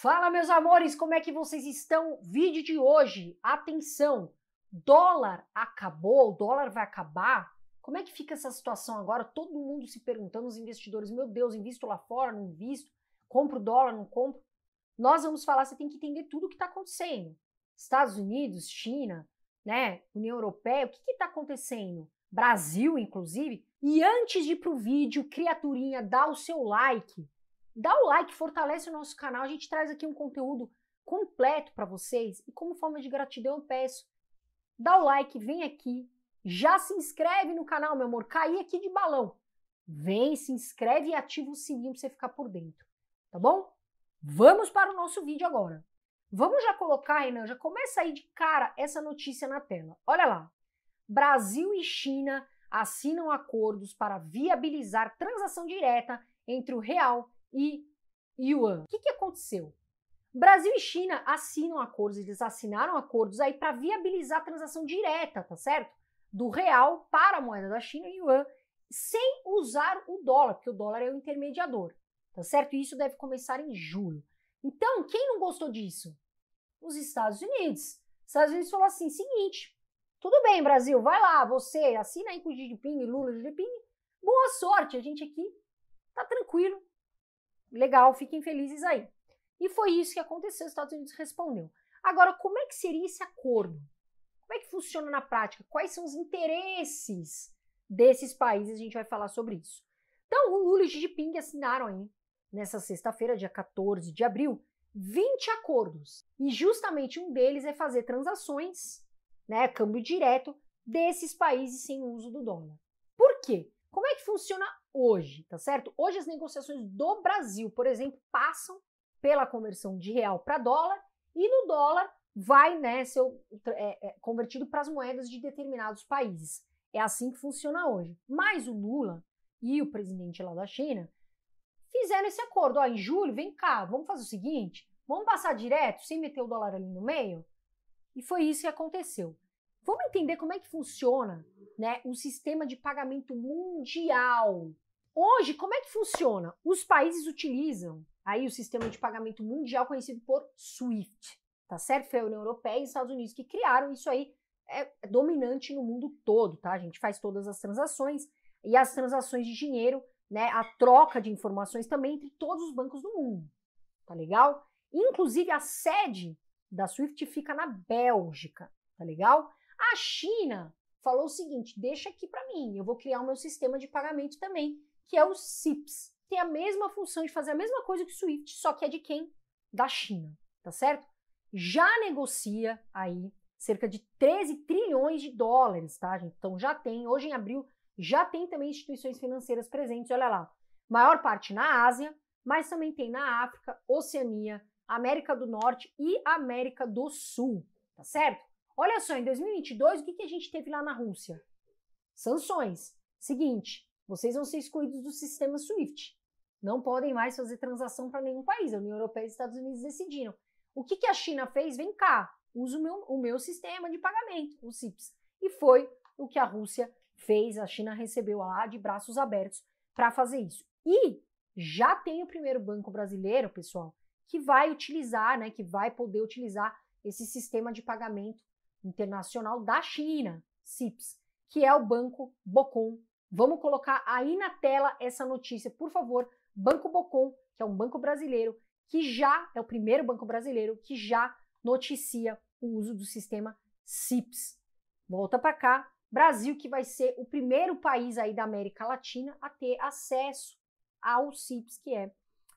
Fala, meus amores, como é que vocês estão? Vídeo de hoje, atenção, dólar acabou, o dólar vai acabar? Como é que fica essa situação agora? Todo mundo se perguntando, os investidores, meu Deus, invisto lá fora, não invisto? Compro dólar, não compro? Nós vamos falar, você tem que entender tudo o que está acontecendo. Estados Unidos, China, né, União Europeia, o que está acontecendo? Brasil, inclusive. E antes de ir para o vídeo, criaturinha, dá o seu like Dá o like, fortalece o nosso canal. A gente traz aqui um conteúdo completo para vocês. E como forma de gratidão, eu peço: dá o like, vem aqui, já se inscreve no canal, meu amor. cai aqui de balão. Vem, se inscreve e ativa o sininho para você ficar por dentro. Tá bom? Vamos para o nosso vídeo agora. Vamos já colocar, Renan, já começa aí de cara essa notícia na tela. Olha lá. Brasil e China assinam acordos para viabilizar transação direta entre o real e yuan. O que, que aconteceu? Brasil e China assinam acordos, eles assinaram acordos aí para viabilizar a transação direta, tá certo? Do real para a moeda da China e yuan, sem usar o dólar, porque o dólar é o intermediador, tá certo? E isso deve começar em julho. Então, quem não gostou disso? Os Estados Unidos. Os Estados Unidos falou assim: seguinte, tudo bem, Brasil, vai lá, você assina aí com o Xi Jinping, Lula, Xi Jinping, boa sorte, a gente aqui tá tranquilo, legal, fiquem felizes aí. E foi isso que aconteceu, os Estados Unidos respondeu. Agora, como é que seria esse acordo? Como é que funciona na prática? Quais são os interesses desses países? A gente vai falar sobre isso. Então, o Lula e o Xi Jinping assinaram aí, nessa sexta-feira, dia 14 de abril, 20 acordos. E justamente um deles é fazer transações, né, câmbio direto, desses países sem uso do dólar. Por quê? Como é que funciona hoje, tá certo? Hoje as negociações do Brasil, por exemplo, passam pela conversão de real para dólar e no dólar vai né, ser é, é, convertido para as moedas de determinados países. É assim que funciona hoje. Mas o Lula e o presidente lá da China fizeram esse acordo. Ó, em julho, vem cá, vamos fazer o seguinte, vamos passar direto, sem meter o dólar ali no meio? E foi isso que aconteceu. Vamos entender como é que funciona né, o sistema de pagamento mundial. Hoje, como é que funciona? Os países utilizam aí o sistema de pagamento mundial conhecido por SWIFT, tá certo? Foi a União Europeia e os Estados Unidos que criaram isso aí, é, é dominante no mundo todo, tá? A gente faz todas as transações e as transações de dinheiro, né, a troca de informações também entre todos os bancos do mundo. Tá legal? Inclusive a sede da Swift fica na Bélgica, tá legal? A China falou o seguinte: deixa aqui para mim, eu vou criar o meu sistema de pagamento também, que é o CIPS. Tem a mesma função de fazer a mesma coisa que o SWIFT, só que é de quem? Da China, tá certo? Já negocia aí cerca de 13 trilhões de dólares, tá, gente? Então já tem, hoje em abril, já tem também instituições financeiras presentes, olha lá. Maior parte na Ásia, mas também tem na África, Oceania, América do Norte e América do Sul, tá certo? Olha só, em 2022, o que, que a gente teve lá na Rússia? Sanções. Seguinte, vocês vão ser excluídos do sistema SWIFT. Não podem mais fazer transação para nenhum país. A União Europeia e os Estados Unidos decidiram. O que, que a China fez? Vem cá, usa o meu, o meu sistema de pagamento, o CIPS. E foi o que a Rússia fez. A China recebeu lá de braços abertos para fazer isso. E já tem o primeiro banco brasileiro, pessoal, que vai utilizar, né, que vai poder utilizar esse sistema de pagamento Internacional da China, CIPS, que é o Banco Bocom. Vamos colocar aí na tela essa notícia, por favor. Banco Bocom, que é um banco brasileiro, que já é o primeiro banco brasileiro que já noticia o uso do sistema CIPS. Volta para cá, Brasil que vai ser o primeiro país aí da América Latina a ter acesso ao CIPS, que é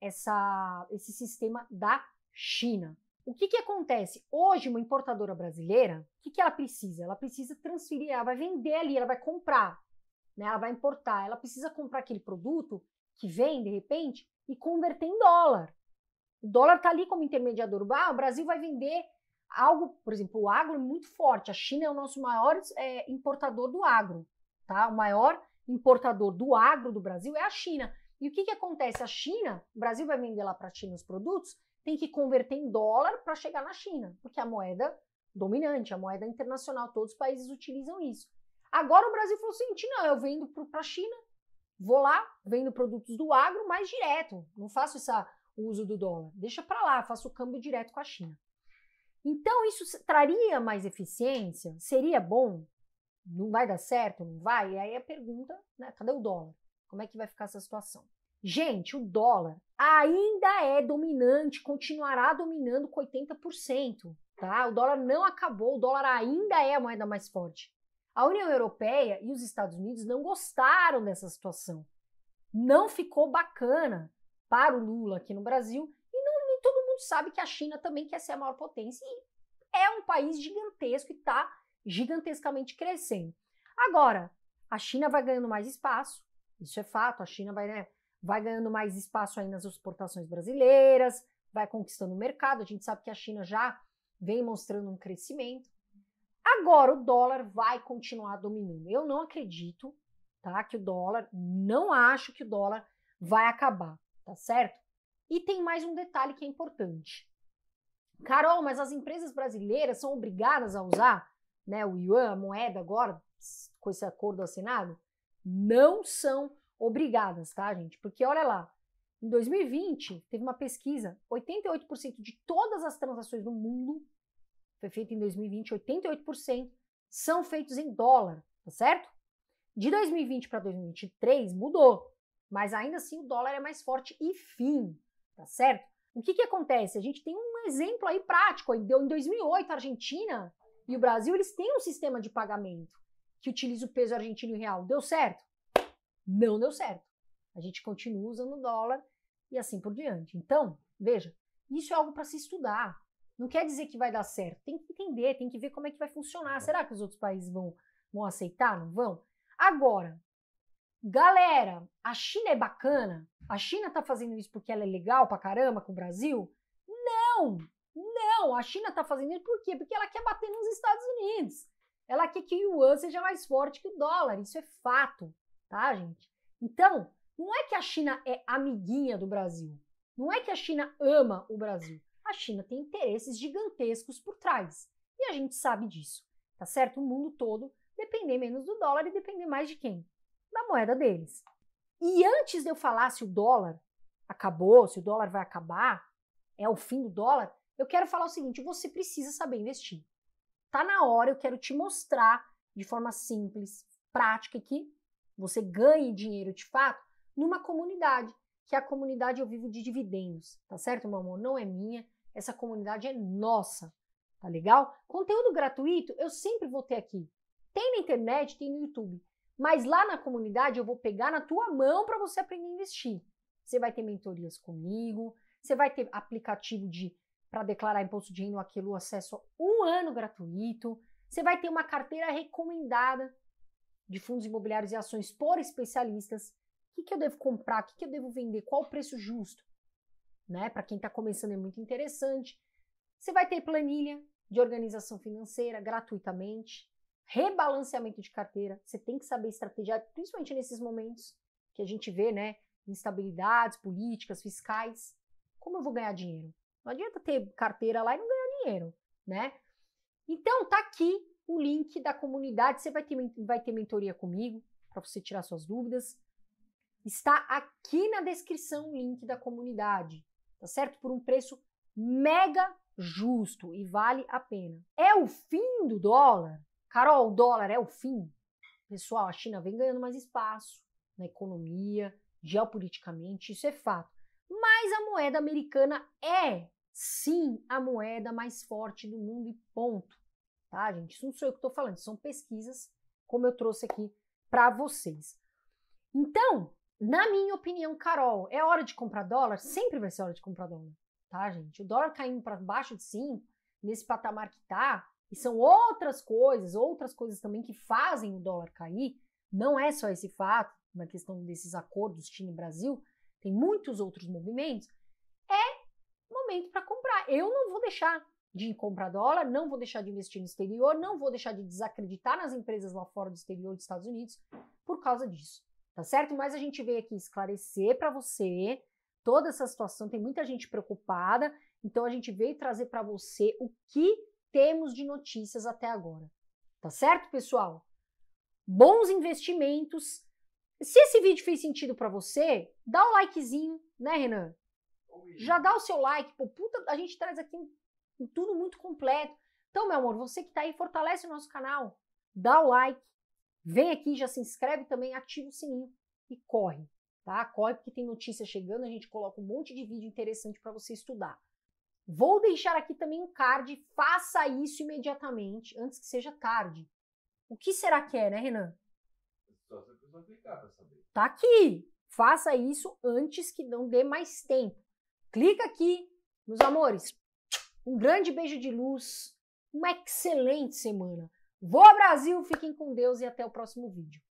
essa, esse sistema da China. O que, que acontece? Hoje, uma importadora brasileira, o que, que ela precisa? Ela precisa transferir, ela vai vender ali, ela vai comprar, né? ela vai importar, ela precisa comprar aquele produto que vem, de repente, e converter em dólar. O dólar está ali como intermediador. Ah, o Brasil vai vender algo, por exemplo, o agro é muito forte. A China é o nosso maior é, importador do agro, tá? O maior importador do agro do Brasil é a China. E o que, que acontece? A China, o Brasil vai vender lá para a China os produtos, tem que converter em dólar para chegar na China, porque a moeda dominante, a moeda internacional, todos os países utilizam isso. Agora o Brasil falou assim: seguinte: não, eu vendo para a China, vou lá, vendo produtos do agro mais direto, não faço esse o uso do dólar, deixa para lá, faço o câmbio direto com a China. Então isso traria mais eficiência? Seria bom? Não vai dar certo? Não vai? E aí a pergunta, né, cadê o dólar? Como é que vai ficar essa situação? Gente, o dólar ainda é dominante, continuará dominando com 80%, tá? O dólar não acabou, o dólar ainda é a moeda mais forte. A União Europeia e os Estados Unidos não gostaram dessa situação. Não ficou bacana para o Lula aqui no Brasil e não, nem todo mundo sabe que a China também quer ser a maior potência e é um país gigantesco e está gigantescamente crescendo. Agora, a China vai ganhando mais espaço, isso é fato, a China vai, né, vai ganhando mais espaço aí nas exportações brasileiras, vai conquistando o mercado. A gente sabe que a China já vem mostrando um crescimento. Agora o dólar vai continuar dominando. Eu não acredito, tá? Que o dólar, não acho que o dólar vai acabar, tá certo? E tem mais um detalhe que é importante. Carol, mas as empresas brasileiras são obrigadas a usar, né, o yuan, a moeda agora com esse acordo assinado? Não são obrigadas, tá, gente? Porque olha lá, em 2020 teve uma pesquisa, 88% de todas as transações no mundo foi feita em 2020, 88% são feitos em dólar, tá certo? De 2020 para 2023 mudou, mas ainda assim o dólar é mais forte e fim, tá certo? O que que acontece? A gente tem um exemplo aí prático, em 2008 a Argentina e o Brasil, eles têm um sistema de pagamento que utiliza o peso argentino e real. Deu certo? não deu certo. A gente continua usando dólar e assim por diante. Então, veja, isso é algo para se estudar. Não quer dizer que vai dar certo. Tem que entender, tem que ver como é que vai funcionar. Será que os outros países vão, vão aceitar? Não vão? Agora, galera, a China é bacana? A China está fazendo isso porque ela é legal pra caramba com o Brasil? Não! Não! A China está fazendo isso por quê? Porque ela quer bater nos Estados Unidos. Ela quer que o yuan seja mais forte que o dólar. Isso é fato tá, gente? Então, não é que a China é amiguinha do Brasil. Não é que a China ama o Brasil. A China tem interesses gigantescos por trás. E a gente sabe disso, tá certo? O mundo todo depender menos do dólar e depender mais de quem? Da moeda deles. E antes de eu falar se o dólar acabou, se o dólar vai acabar, é o fim do dólar, eu quero falar o seguinte: você precisa saber investir. Tá na hora, eu quero te mostrar de forma simples, prática, que você ganhe dinheiro de fato numa comunidade, que é a comunidade eu vivo de dividendos, tá certo, meu amor? Não é minha, essa comunidade é nossa, tá legal? Conteúdo gratuito eu sempre vou ter aqui. Tem na internet, tem no YouTube. Mas lá na comunidade eu vou pegar na tua mão para você aprender a investir. Você vai ter mentorias comigo, você vai ter aplicativo de para declarar imposto de renda aquilo acesso a um ano gratuito. Você vai ter uma carteira recomendada de fundos imobiliários e ações por especialistas. O que, que eu devo comprar? O que, que eu devo vender? Qual o preço justo? Né? Para quem está começando é muito interessante. Você vai ter planilha de organização financeira gratuitamente, rebalanceamento de carteira. Você tem que saber estrategiar, principalmente nesses momentos que a gente vê, né? Instabilidades políticas, fiscais. Como eu vou ganhar dinheiro? Não adianta ter carteira lá e não ganhar dinheiro, né? Então, tá aqui o link da comunidade. Você vai ter, vai ter mentoria comigo para você tirar suas dúvidas. Está aqui na descrição o link da comunidade, tá certo? Por um preço mega justo e vale a pena. É o fim do dólar? Carol, o dólar é o fim? Pessoal, a China vem ganhando mais espaço na economia, geopoliticamente, isso é fato. Mas a moeda americana é sim a moeda mais forte do mundo e ponto tá, gente? Isso não sou eu que estou falando, são pesquisas, como eu trouxe aqui para vocês. Então, na minha opinião, Carol, é hora de comprar dólar? Sempre vai ser hora de comprar dólar, tá, gente? O dólar caindo para baixo de 5, nesse patamar que tá, e são outras coisas, outras coisas também que fazem o dólar cair, não é só esse fato, na questão desses acordos China-Brasil, tem muitos outros movimentos, é momento para comprar. Eu não vou deixar, de comprar dólar, não vou deixar de investir no exterior, não vou deixar de desacreditar nas empresas lá fora do exterior dos Estados Unidos por causa disso, tá certo? Mas a gente veio aqui esclarecer para você toda essa situação, tem muita gente preocupada, então a gente veio trazer para você o que temos de notícias até agora. Tá certo, pessoal? Bons investimentos. Se esse vídeo fez sentido para você, dá o um likezinho, né, Renan? Já dá o seu like, pô, puta, a gente traz aqui tudo muito completo. Então, meu amor, você que está aí, fortalece o nosso canal, dá o like, vem aqui, já se inscreve também, ativa o sininho e corre, tá? Corre porque tem notícia chegando, a gente coloca um monte de vídeo interessante para você estudar. Vou deixar aqui também um card, faça isso imediatamente, antes que seja tarde. O que será que é, né, Renan? Só clicar para saber. Tá aqui! Faça isso antes que não dê mais tempo. Clica aqui, meus amores, um grande beijo de luz, uma excelente semana. Vou ao Brasil, fiquem com Deus e até o próximo vídeo.